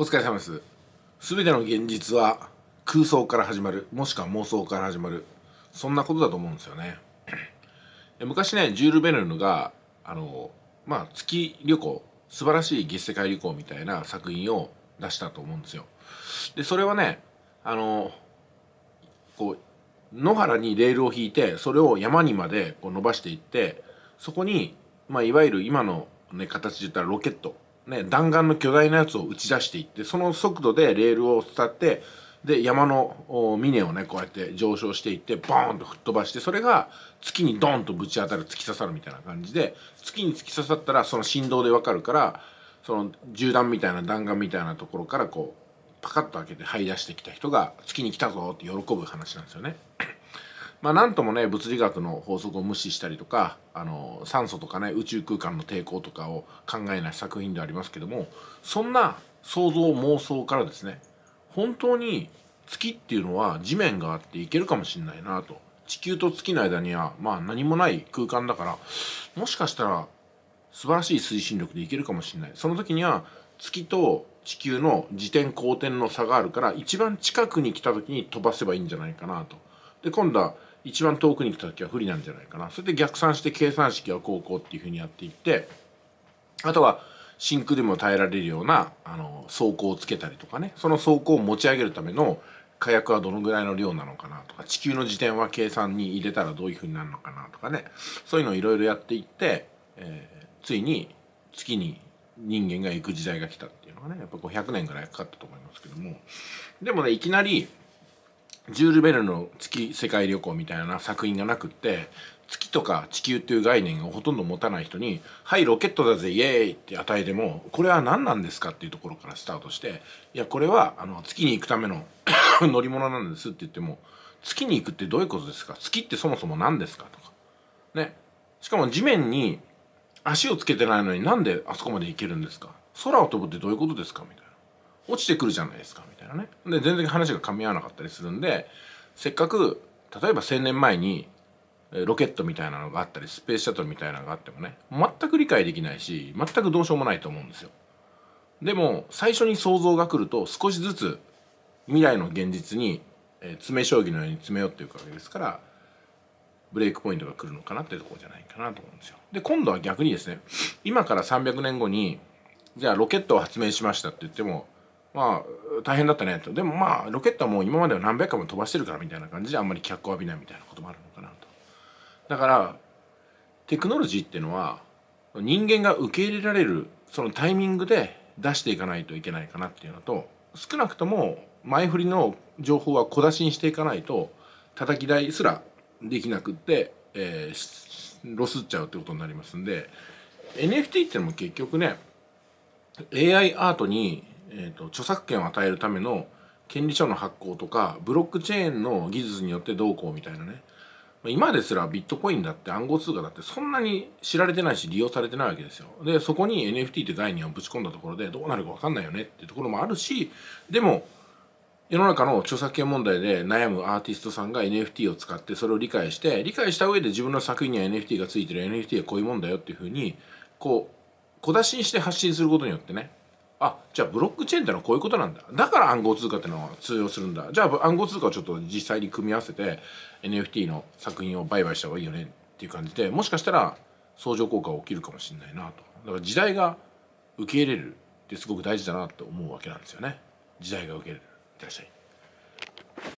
お疲れ様です全ての現実は空想から始まるもしくは妄想から始まるそんなことだと思うんですよね昔ねジュール・ベルヌがあのまあ月旅行素晴らしい月世界旅行みたいな作品を出したと思うんですよでそれはねあのこう野原にレールを引いてそれを山にまでこう伸ばしていってそこに、まあ、いわゆる今の、ね、形で言ったらロケットね、弾丸の巨大なやつを打ち出していってその速度でレールを伝ってで山の峰をねこうやって上昇していってボーンと吹っ飛ばしてそれが月にドンとぶち当たる突き刺さるみたいな感じで月に突き刺さったらその振動でわかるからその銃弾みたいな弾丸みたいなところからこうパカッと開けて這い出してきた人が月に来たぞって喜ぶ話なんですよね。まあ、なんともね物理学の法則を無視したりとかあの酸素とかね宇宙空間の抵抗とかを考えない作品でありますけどもそんな想像妄想からですね本当に月っていうのは地面があっていけるかもしれないなと地球と月の間にはまあ何もない空間だからもしかしたら素晴らしい推進力でいけるかもしれないその時には月と地球の自転公転の差があるから一番近くに来た時に飛ばせばいいんじゃないかなと。で今度は一番遠くに来た時は不利なんじゃないかなそれで逆算して計算式はこうこうっていうふうにやっていってあとは真空でも耐えられるようなあの走行をつけたりとかねその走行を持ち上げるための火薬はどのぐらいの量なのかなとか地球の自転は計算に入れたらどういうふうになるのかなとかねそういうのをいろいろやっていって、えー、ついに月に人間が行く時代が来たっていうのがねやっぱ500年ぐらいかかったと思いますけどもでもねいきなりジュール・ベルの「月世界旅行」みたいな作品がなくって月とか地球っていう概念をほとんど持たない人に「はいロケットだぜイエーイ!」って与えてもこれは何なんですかっていうところからスタートして「いやこれはあの月に行くための 乗り物なんです」って言っても「月に行くってどういうことですか月ってそもそも何ですか?」とかねしかも地面に足をつけてないのになんであそこまで行けるんですか空を飛ぶってどういうことですかみたいな。落ちてくるじゃないですかみたいなねで全然話が噛み合わなかったりするんでせっかく例えば1,000年前にロケットみたいなのがあったりスペースシャトルみたいなのがあってもね全く理解できないし全くどうしようもないと思うんですよでも最初に想像が来ると少しずつ未来の現実に、え詰め将棋のように詰め寄っていくわけですからブレイクポイントが来るのかなっていうとこじゃないかなと思うんですよで今度は逆にですね今から300年後にじゃあロケットを発明しましたって言ってもまあ大変だったねとでもまあロケットはもう今までは何百回も飛ばしてるからみたいな感じであんまり脚光浴びないみたいなこともあるのかなとだからテクノロジーっていうのは人間が受け入れられるそのタイミングで出していかないといけないかなっていうのと少なくとも前振りの情報は小出しにしていかないと叩き台すらできなくって、えー、ロスっちゃうってことになりますんで NFT っていうのも結局ね AI アートにえーと、著作権を与えるための権利書の発行とかブロックチェーンの技術によってどうこうみたいなね今ですらビットコインだって暗号通貨だってそんなに知られてないし利用されてないわけですよでそこに NFT って概念をぶち込んだところでどうなるか分かんないよねっていうところもあるしでも世の中の著作権問題で悩むアーティストさんが NFT を使ってそれを理解して理解した上で自分の作品には NFT がついてる NFT はこういうもんだよっていうふうにこう小出しにして発信することによってねあじゃあブロックチェーンってのはこういうことなんだだから暗号通貨ってのは通用するんだじゃあ暗号通貨をちょっと実際に組み合わせて NFT の作品を売買した方がいいよねっていう感じでもしかしたら相乗効果が起きるかもしれないなとだから時代が受け入れるってすごく大事だなと思うわけなんですよね時代が受け入れるいってらっしゃい